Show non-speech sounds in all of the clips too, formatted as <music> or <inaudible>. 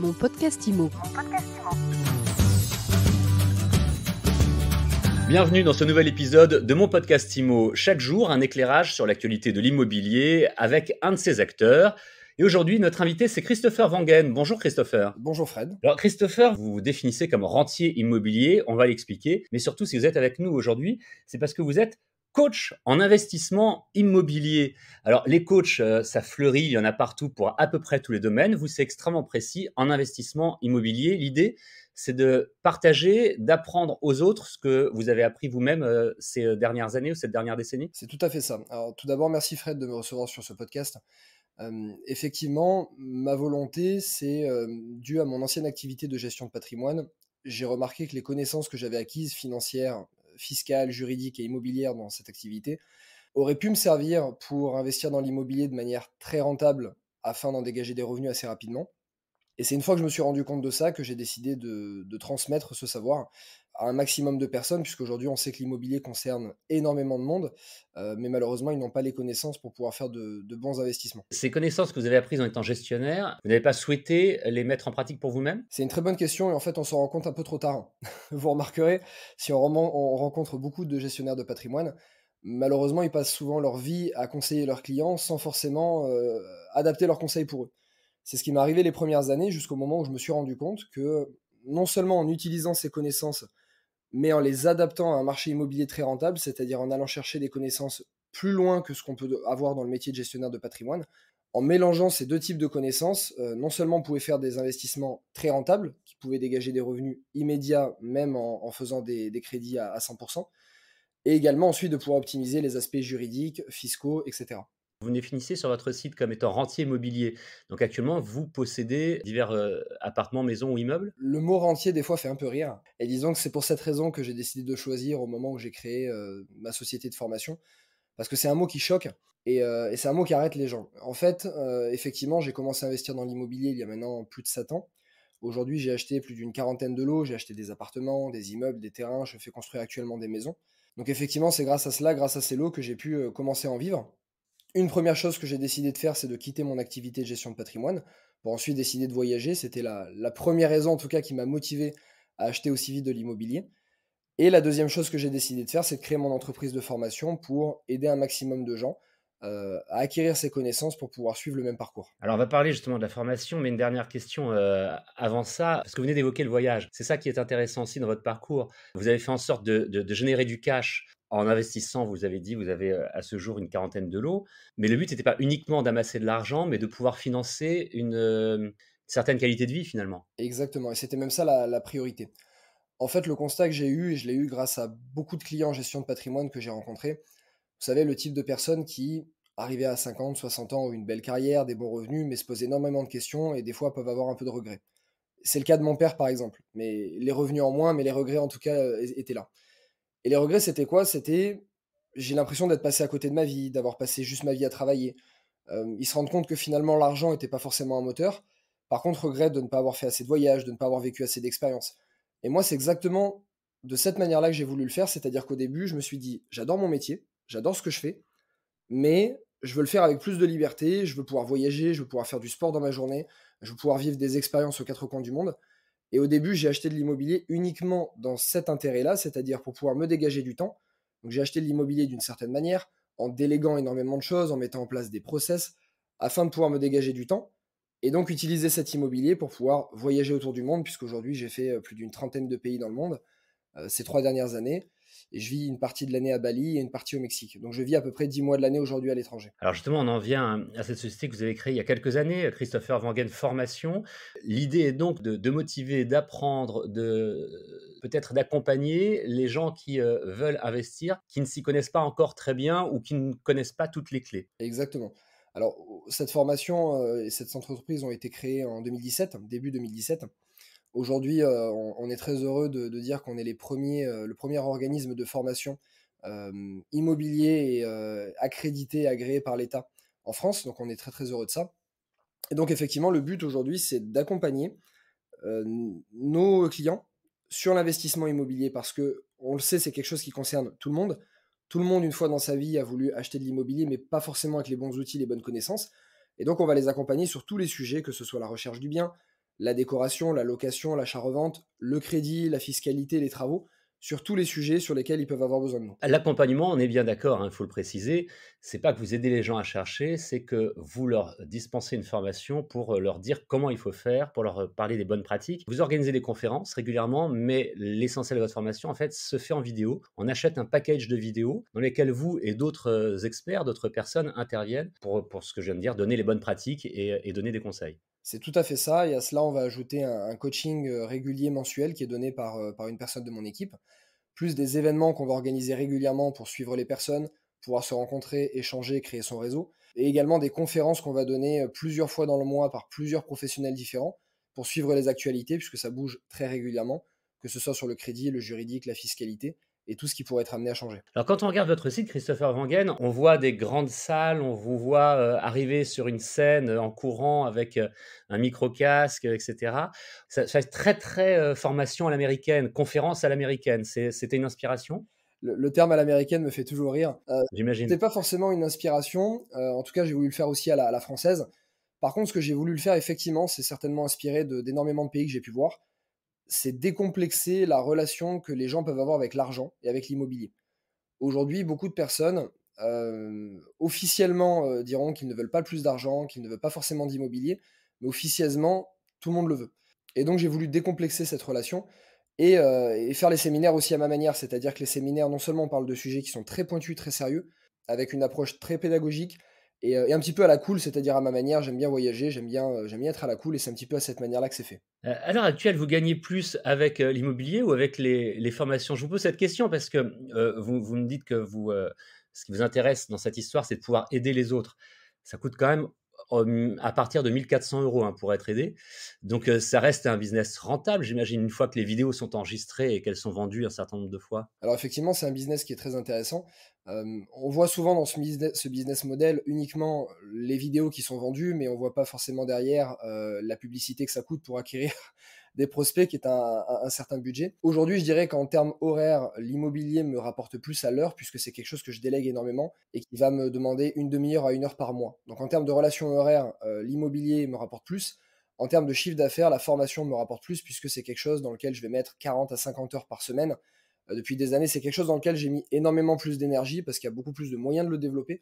Mon podcast IMO. Bienvenue dans ce nouvel épisode de mon podcast IMO. Chaque jour, un éclairage sur l'actualité de l'immobilier avec un de ses acteurs. Et aujourd'hui, notre invité, c'est Christopher Wangen. Bonjour Christopher. Bonjour Fred. Alors Christopher, vous vous définissez comme rentier immobilier, on va l'expliquer. Mais surtout, si vous êtes avec nous aujourd'hui, c'est parce que vous êtes coach en investissement immobilier. Alors les coachs, euh, ça fleurit, il y en a partout pour à peu près tous les domaines. Vous, c'est extrêmement précis en investissement immobilier. L'idée, c'est de partager, d'apprendre aux autres ce que vous avez appris vous-même euh, ces euh, dernières années ou cette dernière décennie. C'est tout à fait ça. Alors tout d'abord, merci Fred de me recevoir sur ce podcast. effectivement, ma volonté, c'est due dû à mon ancienne activité de gestion de patrimoine. J'ai remarqué que les connaissances que j'avais acquises financières, fiscale, juridique et immobilière dans cette activité, aurait pu me servir pour investir dans l'immobilier de manière très rentable afin d'en dégager des revenus assez rapidement. Et c'est une fois que je me suis rendu compte de ça que j'ai décidé de, transmettre ce savoir à un maximum de personnes, puisqu'aujourd'hui on sait que l'immobilier concerne énormément de monde, euh, mais malheureusement ils n'ont pas les connaissances pour pouvoir faire de, bons investissements. Ces connaissances que vous avez apprises en étant gestionnaire, vous n'avez pas souhaité les mettre en pratique pour vous-même C'est une très bonne question et en fait on s'en rend compte un peu trop tard. <laughs> vous remarquerez, si on, on rencontre beaucoup de gestionnaires de patrimoine, malheureusement ils passent souvent leur vie à conseiller leurs clients sans forcément euh, adapter leurs conseils pour eux. C'est ce qui m'est arrivé les premières années jusqu'au moment où je me suis rendu compte que non seulement en utilisant ces connaissances, mais en les adaptant à un marché immobilier très rentable, c'est-à-dire en allant chercher des connaissances plus loin que ce qu'on peut avoir dans le métier de gestionnaire de patrimoine, en mélangeant ces deux types de connaissances, euh, non seulement on pouvait faire des investissements très rentables, qui pouvaient dégager des revenus immédiats, même en, faisant des, crédits à, à, 100%, et également ensuite de pouvoir optimiser les aspects juridiques, fiscaux, etc. Vous définissez sur votre site comme étant rentier immobilier. Donc actuellement, vous possédez divers euh, appartements, maisons ou immeubles Le mot rentier, des fois, fait un peu rire. Et disons que c'est pour cette raison que j'ai décidé de choisir au moment où j'ai créé euh, ma société de formation. Parce que c'est un mot qui choque et, euh, et c'est un mot qui arrête les gens. En fait, effectivement, j'ai commencé à investir dans l'immobilier il y a maintenant plus de 7 ans. Aujourd'hui, j'ai acheté plus d'une quarantaine de lots, j'ai acheté des appartements, des immeubles, des terrains, je fais construire actuellement des maisons. Donc effectivement, c'est grâce à cela, grâce à ces lots que j'ai pu commencer à en vivre une première chose que j'ai décidé de faire, c'est de quitter mon activité de gestion de patrimoine pour ensuite décider de voyager. C'était la, la, première raison, en tout cas, qui m'a motivé à acheter aussi vite de l'immobilier. Et la deuxième chose que j'ai décidé de faire, c'est de créer mon entreprise de formation pour aider un maximum de gens euh, à acquérir ses connaissances pour pouvoir suivre le même parcours. Alors on va parler justement de la formation, mais une dernière question euh, avant ça, parce que vous venez d'évoquer le voyage. C'est ça qui est intéressant aussi dans votre parcours. Vous avez fait en sorte de, générer du cash en investissant, vous avez dit, vous avez euh, à ce jour une quarantaine de lots, mais le but n'était pas uniquement d'amasser de l'argent, mais de pouvoir financer une certaine qualité de vie finalement. Exactement, et c'était même ça la, la, priorité. En fait, le constat que j'ai eu, et je l'ai eu grâce à beaucoup de clients en gestion de patrimoine que j'ai rencontrés, vous savez, le type de personne qui, arrivée à 50, 60 ans, ou une belle carrière, des bons revenus, mais se posent énormément de questions et des fois peuvent avoir un peu de regrets. C'est le cas de mon père, par exemple. Mais les revenus en moins, mais les regrets en tout cas euh, étaient là. Et les regrets, c'était quoi C'était j'ai l'impression d'être passé à côté de ma vie, d'avoir passé juste ma vie à travailler. Euh, ils se rendent compte que finalement l'argent n'était pas forcément un moteur. Par contre, regret de ne pas avoir fait assez de voyages, de ne pas avoir vécu assez d'expériences. Et moi, c'est exactement de cette manière-là que j'ai voulu le faire. C'est-à-dire qu'au début, je me suis dit, j'adore mon métier, j'adore ce que je fais, mais je veux le faire avec plus de liberté, je veux pouvoir voyager, je veux pouvoir faire du sport dans ma journée, je veux pouvoir vivre des expériences aux quatre coins du monde. Et au début, j'ai acheté de l'immobilier uniquement dans cet intérêt-là, c'est-à-dire pour pouvoir me dégager du temps. Donc j'ai acheté de l'immobilier d'une certaine manière, en déléguant énormément de choses, en mettant en place des process, afin de pouvoir me dégager du temps. Et donc utiliser cet immobilier pour pouvoir voyager autour du monde, puisqu'aujourd'hui j'ai fait euh, plus d'une trentaine de pays dans le monde euh, ces trois dernières années et je vis une partie de l'année à Bali et une partie au Mexique. Donc je vis à peu près 10 mois de l'année aujourd'hui à l'étranger. Alors justement, on en vient à cette société que vous avez créée il y a quelques années, Christopher Wangen Formation. L'idée est donc de, motiver, d'apprendre, de peut-être d'accompagner les gens qui euh, veulent investir, qui ne s'y connaissent pas encore très bien ou qui ne connaissent pas toutes les clés. Exactement. Alors cette formation euh, et cette entreprise ont été créées en 2017, début 2017. Aujourd'hui, euh, on, est très heureux de, dire qu'on est les premiers, euh, le premier organisme de formation euh, immobilier accrédité agréé par l'État en France. Donc, on est très, très heureux de ça. Et donc, effectivement, le but aujourd'hui, c'est d'accompagner nos clients sur l'investissement immobilier parce que on le sait, c'est quelque chose qui concerne tout le monde. Tout le monde, une fois dans sa vie, a voulu acheter de l'immobilier, mais pas forcément avec les bons outils, les bonnes connaissances. Et donc, on va les accompagner sur tous les sujets, que ce soit la recherche du bien, la décoration, la location, l'achat-revente, le crédit, la fiscalité, les travaux, sur tous les sujets sur lesquels ils peuvent avoir besoin de nous. L'accompagnement, on est bien d'accord, hein, il faut le préciser, c'est pas que vous aidez les gens à chercher, c'est que vous leur dispensez une formation pour euh, leur dire comment il faut faire, pour leur euh, parler des bonnes pratiques. Vous organisez des conférences régulièrement, mais l'essentiel de votre formation, en fait, se fait en vidéo. On achète un package de vidéos dans lesquelles vous et d'autres euh, experts, d'autres personnes interviennent pour, pour ce que je viens de dire, donner les bonnes pratiques et donner des conseils. C'est tout à fait ça. Et à cela, on va ajouter un, coaching euh, régulier mensuel qui est donné par, euh, par, une personne de mon équipe, plus des événements qu'on va organiser régulièrement pour suivre les personnes, pouvoir se rencontrer, échanger, créer son réseau, et également des conférences qu'on va donner euh, plusieurs fois dans le mois par plusieurs professionnels différents pour suivre les actualités, puisque ça bouge très régulièrement, que ce soit sur le crédit, le juridique, la fiscalité et tout ce qui pourrait être amené à changer. Alors quand on regarde votre site, Christopher Wangen, on voit des grandes salles, on vous voit euh, arriver sur une scène euh, en courant avec euh, un micro-casque, etc. Ça, fait très très formation à l'américaine, conférence à l'américaine. C'était une inspiration le, terme à l'américaine me fait toujours rire. J'imagine. n'était pas forcément une inspiration. en tout cas, j'ai voulu le faire aussi à la, française. Par contre, ce que j'ai voulu le faire, effectivement, c'est certainement inspiré d'énormément de pays que j'ai pu voir c'est décomplexer la relation que les gens peuvent avoir avec l'argent et avec l'immobilier. Aujourd'hui, beaucoup de personnes euh, officiellement euh, diront qu'ils ne veulent pas plus d'argent, qu'ils ne veulent pas forcément d'immobilier, mais officieusement, tout le monde le veut. Et donc j'ai voulu décomplexer cette relation et, euh, et, faire les séminaires aussi à ma manière, c'est-à-dire que les séminaires, non seulement on parle de sujets qui sont très pointus, très sérieux, avec une approche très pédagogique, euh, et, un petit peu à la cool, c'est-à-dire à ma manière, j'aime bien voyager, j'aime bien, euh, j'aime bien être à la cool, et c'est un petit peu à cette manière-là que c'est fait. Euh, à l'heure actuelle, vous gagnez plus avec l'immobilier ou avec les, formations Je vous pose cette question parce que vous, me dites que vous, ce qui vous intéresse dans cette histoire, c'est de pouvoir aider les autres. Ça coûte quand même à partir de 1400 euros hein, pour être aidé. Donc euh, ça reste un business rentable, j'imagine, une fois que les vidéos sont enregistrées et qu'elles sont vendues un certain nombre de fois. Alors effectivement, c'est un business qui est très intéressant. Euh, on voit souvent dans ce business, ce model uniquement les vidéos qui sont vendues, mais on ne voit pas forcément derrière euh, la publicité que ça coûte pour acquérir des prospects qui est un, certain budget. Aujourd'hui, je dirais qu'en termes horaires, l'immobilier me rapporte plus à l'heure puisque c'est quelque chose que je délègue énormément et qui va me demander une demi-heure à une heure par mois. Donc en termes de relations horaires, euh, l'immobilier me rapporte plus. En termes de chiffre d'affaires, la formation me rapporte plus puisque c'est quelque chose dans lequel je vais mettre 40 à 50 heures par semaine. Euh, depuis des années, c'est quelque chose dans lequel j'ai mis énormément plus d'énergie parce qu'il y a beaucoup plus de moyens de le développer.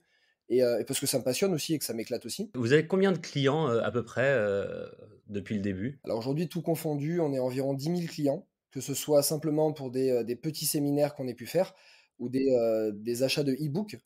Euh, et, parce que ça me passionne aussi et que ça m'éclate aussi. Vous avez combien de clients euh, à peu près euh, depuis le début Alors aujourd'hui, tout confondu, on est environ 10 000 clients, que ce soit simplement pour des, petits séminaires qu'on ait pu faire ou des, achats de e-book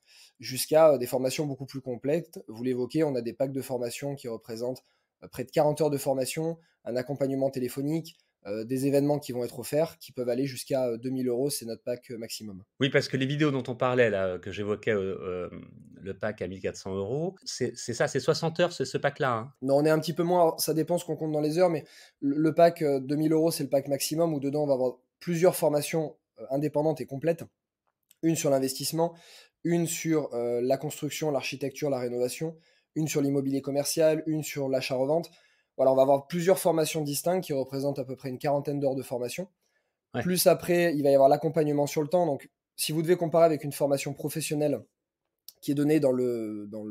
jusqu'à des formations beaucoup plus complètes. Vous l'évoquez, on a des packs de formation qui représentent près de 40 heures de formation, un accompagnement téléphonique, euh, des événements qui vont être offerts, qui peuvent aller jusqu'à 2000 euh, euros, c'est notre pack euh, maximum. Oui, parce que les vidéos dont on parlait, là, que j'évoquais, le pack à 1400 euros, c'est ça, c'est 60 heures, ce, ce pack-là. Hein non, on est un petit peu moins, ça dépend ce qu'on compte dans les heures, mais le, le pack 2000 euros, c'est le pack maximum, où dedans, on va avoir plusieurs formations indépendantes et complètes. Une sur l'investissement, une sur la construction, l'architecture, la rénovation, une sur l'immobilier commercial, une sur l'achat-revente on va avoir plusieurs formations distinctes qui représentent à peu près une quarantaine d'heures de formation. Plus après, il va y avoir l'accompagnement sur le temps. Donc, si vous devez comparer avec une formation professionnelle qui est donnée dans, le, dans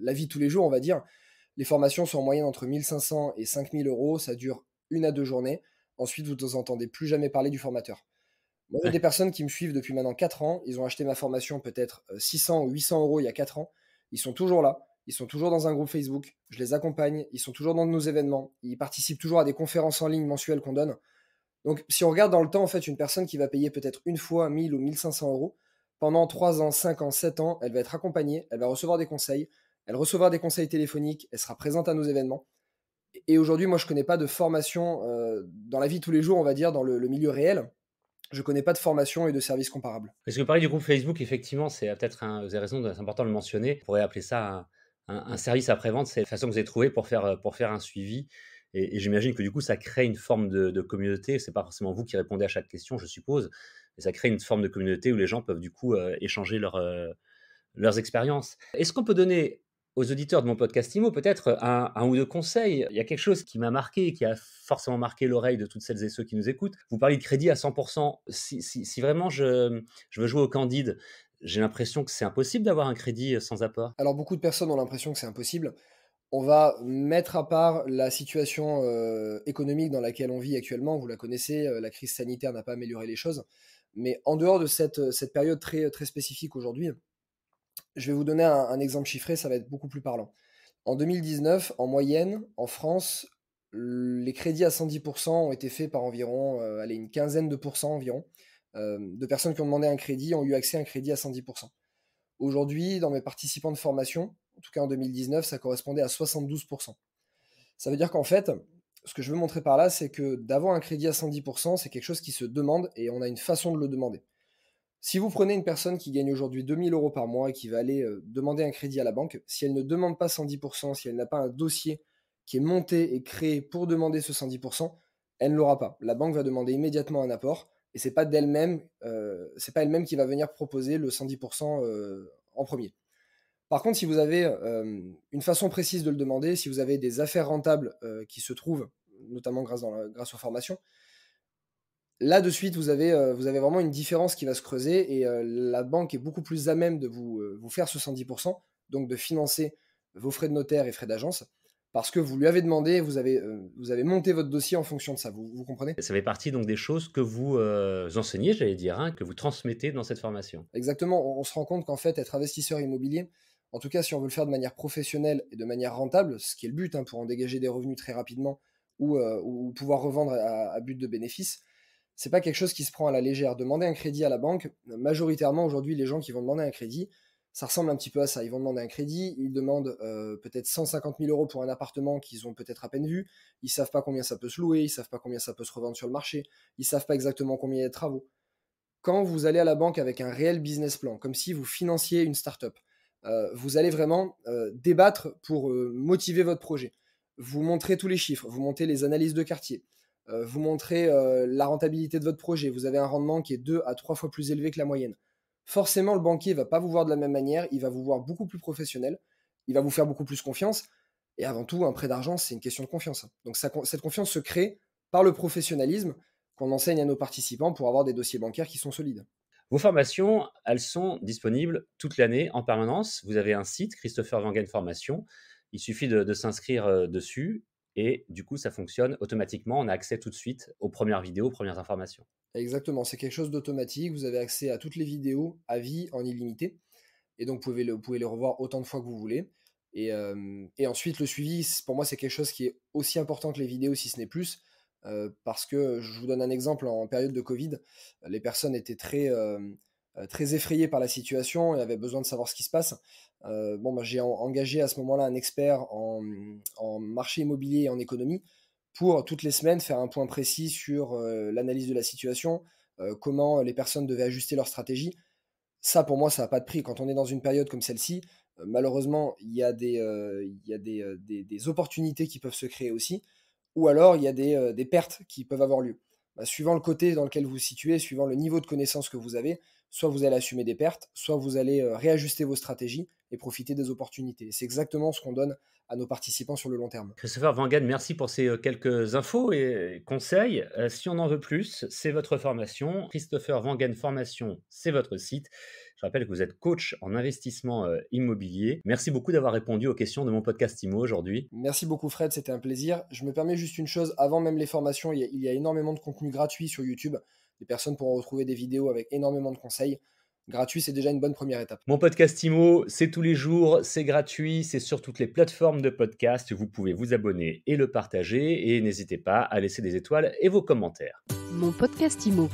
la vie tous les jours, on va dire, les formations sont en moyenne entre 1500 et 5000 euros. Ça dure une à deux journées. Ensuite, vous n'entendez entendez plus jamais parler du formateur. Moi, des personnes qui me suivent depuis maintenant 4 ans. Ils ont acheté ma formation peut-être 600 euh, ou 800 euros il y a 4 ans. Ils sont toujours là. Ils sont toujours dans un groupe Facebook. Je les accompagne. Ils sont toujours dans nos événements. Ils participent toujours à des conférences en ligne mensuelles qu'on donne. Donc, si on regarde dans le temps, en fait, une personne qui va payer peut-être une fois 1000 ou 1500 euros, pendant 3 ans, 5 ans, 7 ans, elle va être accompagnée, elle va recevoir des conseils, elle recevra des conseils téléphoniques, elle sera présente à nos événements. Et aujourd'hui, moi, je ne connais pas de formation euh, dans la vie de tous les jours, on va dire, dans le, milieu réel. Je ne connais pas de formation et de service comparable. ce que parler du groupe Facebook, effectivement, c'est peut-être un. Vous avez raison, c'est important de le mentionner. On pourrait appeler ça un, un, service après-vente, c'est la façon que vous avez trouvé pour faire, euh, pour faire un suivi. Et, j'imagine que du coup, ça crée une forme de, de communauté. C'est pas forcément vous qui répondez à chaque question, je suppose, mais ça crée une forme de communauté où les gens peuvent du coup euh, échanger leur, euh, leurs expériences. Est-ce qu'on peut donner aux auditeurs de mon podcast IMO peut-être un, ou deux conseils Il y a quelque chose qui m'a marqué, qui a forcément marqué l'oreille de toutes celles et ceux qui nous écoutent. Vous parlez de crédit à 100%. Si, vraiment je, je, veux jouer au Candide, j'ai l'impression que c'est impossible d'avoir un crédit euh, sans apport. Alors beaucoup de personnes ont l'impression que c'est impossible. On va mettre à part la situation euh, économique dans laquelle on vit actuellement. Vous la connaissez, euh, la crise sanitaire n'a pas amélioré les choses. Mais en dehors de cette, période très, très spécifique aujourd'hui, je vais vous donner un, exemple chiffré, ça va être beaucoup plus parlant. En 2019, en moyenne, en France, les crédits à 110% ont été faits par environ une quinzaine de pourcents environ. Euh, de personnes qui ont demandé un crédit ont eu accès à un crédit à 110%. Aujourd'hui, dans mes participants de formation, en tout cas en 2019, ça correspondait à 72%. Ça veut dire qu'en fait, ce que je veux montrer par là, c'est que d'avoir un crédit à 110%, c'est quelque chose qui se demande et on a une façon de le demander. Si vous prenez une personne qui gagne aujourd'hui 2000 euros par mois et qui va aller euh, demander un crédit à la banque, si elle ne demande pas 110%, si elle n'a pas un dossier qui est monté et créé pour demander ce 110%, elle ne l'aura pas. La banque va demander immédiatement un apport et c'est pas d'elle-même, euh, c'est pas elle-même qui va venir proposer le 110% euh, en premier. Par contre, si vous avez euh, une façon précise de le demander, si vous avez des affaires rentables qui se trouvent, notamment grâce, aux formations, là de suite, vous avez, vraiment une différence qui va se creuser et la banque est beaucoup plus à même de vous faire ce 110%, donc de financer vos frais de notaire et frais d'agence, parce que vous lui avez demandé, vous avez, euh, vous avez monté votre dossier en fonction de ça, vous, vous comprenez Ça fait partie donc des choses que vous euh, enseignez, j'allais dire, hein, que vous transmettez dans cette formation. Exactement, on, se rend compte qu'en fait, être investisseur immobilier, en tout cas si on veut le faire de manière professionnelle et de manière rentable, ce qui est le but hein, pour en dégager des revenus très rapidement euh, ou, pouvoir revendre à, à, but de bénéfice, c'est pas quelque chose qui se prend à la légère. Demander un crédit à la banque, majoritairement aujourd'hui, les gens qui vont demander un crédit, ça ressemble un petit peu à ça. Ils vont demander un crédit, ils demandent euh, peut-être 150 000 euros pour un appartement qu'ils ont peut-être à peine vu. Ils savent pas combien ça peut se louer, ils savent pas combien ça peut se revendre sur le marché, ils savent pas exactement combien il y a de travaux. Quand vous allez à la banque avec un réel business plan, comme si vous financiez une start-up, euh, vous allez vraiment euh, débattre pour motiver votre projet. Vous montrez tous les chiffres, vous montez les analyses de quartier, vous montrez la rentabilité de votre projet. Vous avez un rendement qui est deux à trois fois plus élevé que la moyenne forcément le banquier va pas vous voir de la même manière, il va vous voir beaucoup plus professionnel, il va vous faire beaucoup plus confiance. Et avant tout, un prêt d'argent, c'est une question de confiance. Donc cette confiance se crée par le professionnalisme qu'on enseigne à nos participants pour avoir des dossiers bancaires qui sont solides. Vos formations, elles sont disponibles toute l'année en permanence. Vous avez un site, Christopher Wangen Formation. Il suffit de, de s'inscrire euh, dessus et du coup, ça fonctionne automatiquement. On a accès tout de suite aux premières vidéos, aux premières informations. Exactement, c'est quelque chose d'automatique. Vous avez accès à toutes les vidéos à vie en illimité. Et donc, vous pouvez, le, les revoir autant de fois que vous voulez. Et, euh, ensuite, le suivi, pour moi, c'est quelque chose qui est aussi important que les vidéos, si ce n'est plus. Euh, parce que je vous donne un exemple, en période de Covid, les personnes étaient très, euh, très effrayées par la situation et avaient besoin de savoir ce qui se passe. bon, bah, j'ai engagé à ce moment-là un expert en marché immobilier et en économie pour toutes les semaines faire un point précis sur euh, l'analyse de la situation, euh, comment les personnes devaient ajuster leur stratégie. Ça, pour moi, ça n'a pas de prix. Quand on est dans une période comme celle-ci, euh, malheureusement, il y a, des, y a des, opportunités qui peuvent se créer aussi, ou alors il y a des, pertes qui peuvent avoir lieu. Bah, suivant le côté dans lequel vous vous situez, suivant le niveau de connaissance que vous avez, soit vous allez assumer des pertes, soit vous allez réajuster vos stratégies, et profiter des opportunités. C'est exactement ce qu'on donne à nos participants sur le long terme. Christopher Vangan, merci pour ces euh, quelques infos et euh, conseils. Euh, si on en veut plus, c'est votre formation. Christopher Vangan Formation, c'est votre site. Je rappelle que vous êtes coach en investissement immobilier. Merci beaucoup d'avoir répondu aux questions de mon podcast IMO aujourd'hui. Merci beaucoup Fred, c'était un plaisir. Je me permets juste une chose, avant même les formations, il y a, il énormément de contenu gratuit sur YouTube. Les personnes pourront retrouver des vidéos avec énormément de conseils gratuit, c'est déjà une bonne première étape. Mon podcast Imo, c'est tous les jours, c'est gratuit, c'est sur toutes les plateformes de podcast. Vous pouvez vous abonner et le partager. Et n'hésitez pas à laisser des étoiles et vos commentaires. Mon podcast Imo.